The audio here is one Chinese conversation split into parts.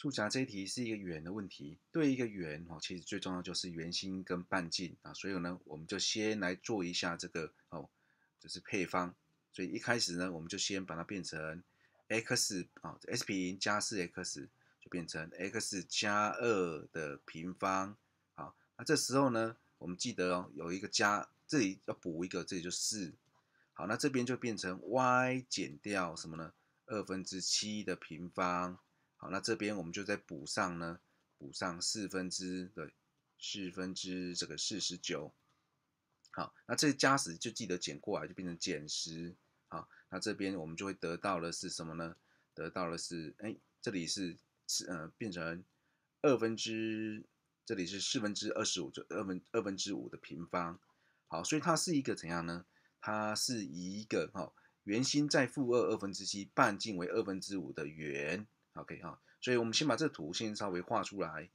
数甲这一题是一个圆的问题，对一个圆哦，其实最重要就是圆心跟半径啊，所以呢，我们就先来做一下这个哦，就是配方。所以一开始呢，我们就先把它变成 x 啊 s 平加四 x 就变成 x 加二的平方，好，那这时候呢，我们记得哦，有一个加，这里要补一个，这里就四。好，那这边就变成 y 减掉什么呢？二分之七的平方。好，那这边我们就再补上呢，补上四分之的四分之这个四十九。好，那这加十就记得减过来，就变成减十。好，那这边我们就会得到的是什么呢？得到的是，哎，这里是是呃，变成二分之，这里是四分之二十五，就二分二分之五的平方。好，所以它是一个怎样呢？它是一个哈，圆心在负二二分之七，半径为二分之五的圆。OK 哈，所以我们先把这图先稍微画出来，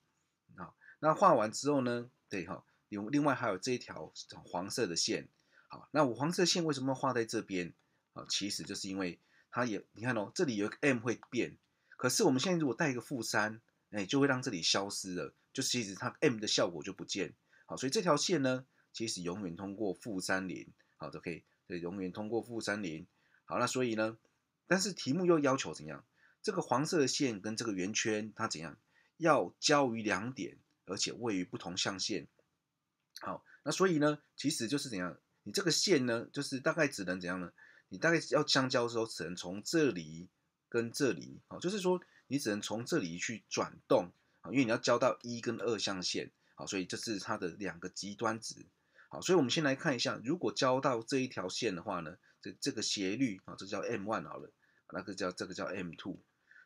好，那画完之后呢，对哈，有另外还有这一条黄色的线，好，那我黄色线为什么要画在这边啊？其实就是因为它也你看哦，这里有个 M 会变，可是我们现在如果带一个负三，哎，就会让这里消失了，就其实它 M 的效果就不见，好，所以这条线呢，其实永远通过负三零，好的，可以，对，永远通过负三零，好，那所以呢，但是题目又要求怎样？这个黄色的线跟这个圆圈，它怎样要交于两点，而且位于不同象限。好，那所以呢，其实就是怎样，你这个线呢，就是大概只能怎样呢？你大概要相交的时候，只能从这里跟这里。好，就是说你只能从这里去转动。好，因为你要交到一跟二象限。好，所以这是它的两个极端值。好，所以我们先来看一下，如果交到这一条线的话呢，这这个斜率啊，这叫 m one 好了，那个叫这个叫 m two。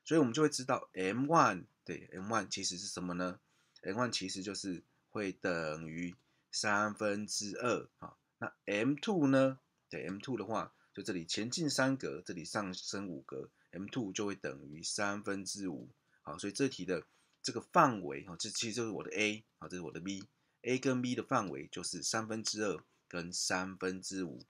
所以，我们就会知道 m1 对 m1 其实是什么呢？m1 其实就是会等于三分之二啊。那 m two 呢？对 m two 的话，就这里前进三格，这里上升五格 m two 就会等于三分之五。好，所以这题的这个范围哈，这其实就是我的 a 好，这是我的 b，a 跟 b 的范围就是三分之二跟三分之五。